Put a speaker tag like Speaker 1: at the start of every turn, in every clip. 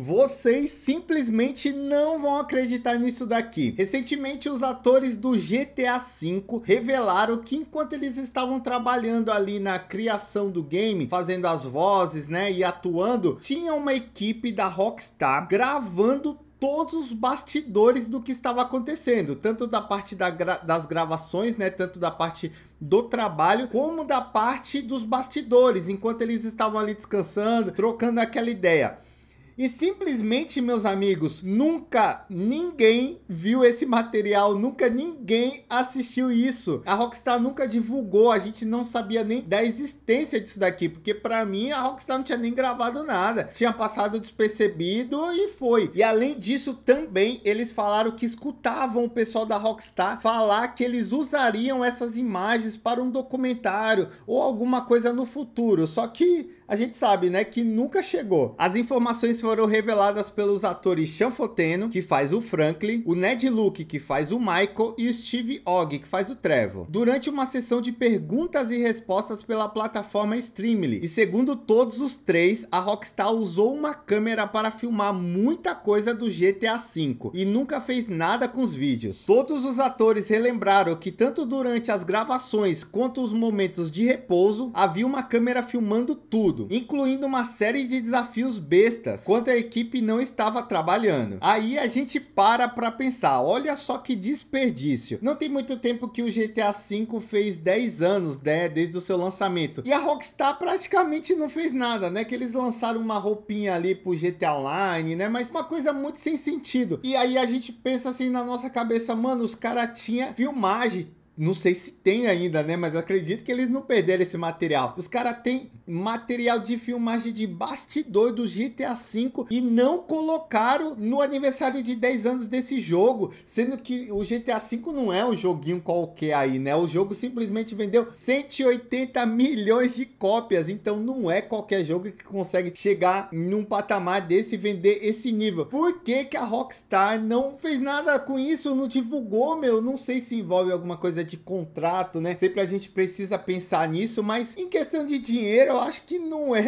Speaker 1: Vocês simplesmente não vão acreditar nisso daqui. Recentemente, os atores do GTA V revelaram que enquanto eles estavam trabalhando ali na criação do game, fazendo as vozes, né, e atuando, tinha uma equipe da Rockstar gravando todos os bastidores do que estava acontecendo, tanto da parte da gra das gravações, né, tanto da parte do trabalho, como da parte dos bastidores, enquanto eles estavam ali descansando, trocando aquela ideia. E simplesmente, meus amigos, nunca ninguém viu esse material, nunca ninguém assistiu isso. A Rockstar nunca divulgou, a gente não sabia nem da existência disso daqui, porque para mim a Rockstar não tinha nem gravado nada, tinha passado despercebido e foi. E além disso, também eles falaram que escutavam o pessoal da Rockstar falar que eles usariam essas imagens para um documentário ou alguma coisa no futuro. Só que a gente sabe, né, que nunca chegou. As informações foram reveladas pelos atores Sean Foteno, que faz o Franklin, o Ned Luke, que faz o Michael, e o Steve Ogg, que faz o Trevor, durante uma sessão de perguntas e respostas pela plataforma Streamly. E segundo todos os três, a Rockstar usou uma câmera para filmar muita coisa do GTA V e nunca fez nada com os vídeos. Todos os atores relembraram que tanto durante as gravações quanto os momentos de repouso, havia uma câmera filmando tudo, incluindo uma série de desafios bestas, enquanto a equipe não estava trabalhando. Aí a gente para para pensar, olha só que desperdício. Não tem muito tempo que o GTA V fez 10 anos, né, desde o seu lançamento. E a Rockstar praticamente não fez nada, né? Que eles lançaram uma roupinha ali pro GTA Online, né? Mas uma coisa muito sem sentido. E aí a gente pensa assim na nossa cabeça, mano, os caras tinham filmagem não sei se tem ainda, né? Mas acredito que eles não perderam esse material. Os caras têm material de filmagem de bastidor do GTA V e não colocaram no aniversário de 10 anos desse jogo. Sendo que o GTA V não é um joguinho qualquer aí, né? O jogo simplesmente vendeu 180 milhões de cópias. Então não é qualquer jogo que consegue chegar num patamar desse e vender esse nível. Por que, que a Rockstar não fez nada com isso? Não divulgou, meu? Não sei se envolve alguma coisa de contrato, né? Sempre a gente precisa pensar nisso, mas em questão de dinheiro, eu acho que não é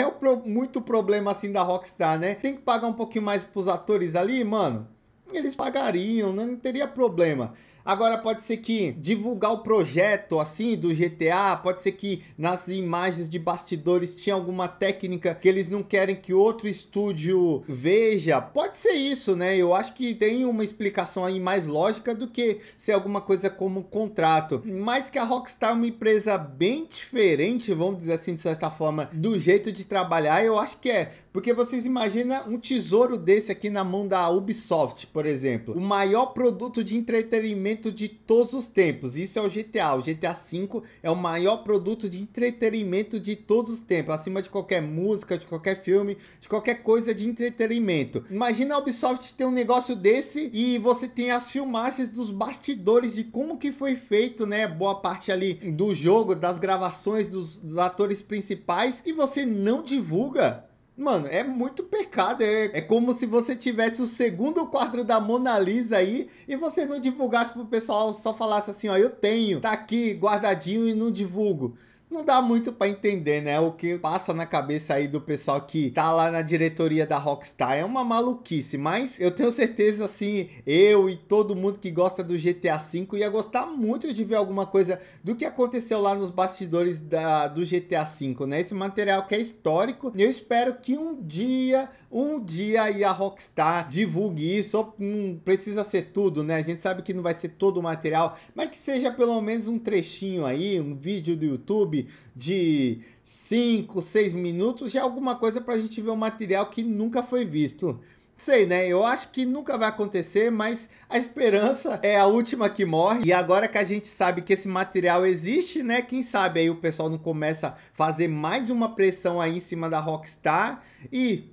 Speaker 1: muito problema assim da Rockstar, né? Tem que pagar um pouquinho mais pros atores ali, mano. Eles pagariam, né? não teria problema. Agora pode ser que divulgar o projeto assim do GTA, pode ser que nas imagens de bastidores tinha alguma técnica que eles não querem que outro estúdio veja. Pode ser isso, né? Eu acho que tem uma explicação aí mais lógica do que ser alguma coisa como um contrato. Mas que a Rockstar é uma empresa bem diferente, vamos dizer assim, de certa forma, do jeito de trabalhar, eu acho que é porque vocês imaginam um tesouro desse aqui na mão da Ubisoft, por exemplo. O maior produto de entretenimento de todos os tempos. Isso é o GTA. O GTA V é o maior produto de entretenimento de todos os tempos. Acima de qualquer música, de qualquer filme, de qualquer coisa de entretenimento. Imagina a Ubisoft ter um negócio desse e você tem as filmagens dos bastidores de como que foi feito, né? Boa parte ali do jogo, das gravações dos, dos atores principais e você não divulga Mano, é muito pecado. É, é como se você tivesse o segundo quadro da Mona Lisa aí e você não divulgasse pro pessoal, só falasse assim: ó, eu tenho, tá aqui guardadinho e não divulgo não dá muito para entender, né? O que passa na cabeça aí do pessoal que tá lá na diretoria da Rockstar é uma maluquice, mas eu tenho certeza assim, eu e todo mundo que gosta do GTA V ia gostar muito de ver alguma coisa do que aconteceu lá nos bastidores da, do GTA V, né? Esse material que é histórico. Eu espero que um dia, um dia aí a Rockstar divulgue isso. Não hum, precisa ser tudo, né? A gente sabe que não vai ser todo o material, mas que seja pelo menos um trechinho aí, um vídeo do YouTube de, 5, 6 minutos já é alguma coisa para a gente ver um material que nunca foi visto. Sei, né? Eu acho que nunca vai acontecer, mas a esperança é a última que morre. E agora que a gente sabe que esse material existe, né? Quem sabe aí o pessoal não começa a fazer mais uma pressão aí em cima da Rockstar e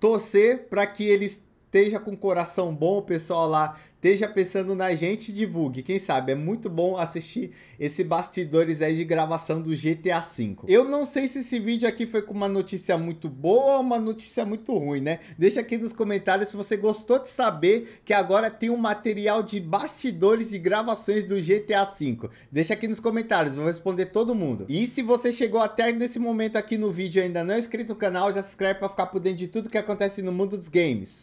Speaker 1: torcer para que eles esteja com coração bom, o pessoal lá esteja pensando na gente, divulgue. Quem sabe? É muito bom assistir esse bastidores aí de gravação do GTA V. Eu não sei se esse vídeo aqui foi com uma notícia muito boa ou uma notícia muito ruim, né? Deixa aqui nos comentários se você gostou de saber que agora tem um material de bastidores de gravações do GTA V. Deixa aqui nos comentários, vou responder todo mundo. E se você chegou até nesse momento aqui no vídeo e ainda não é inscrito no canal, já se inscreve para ficar por dentro de tudo que acontece no mundo dos games.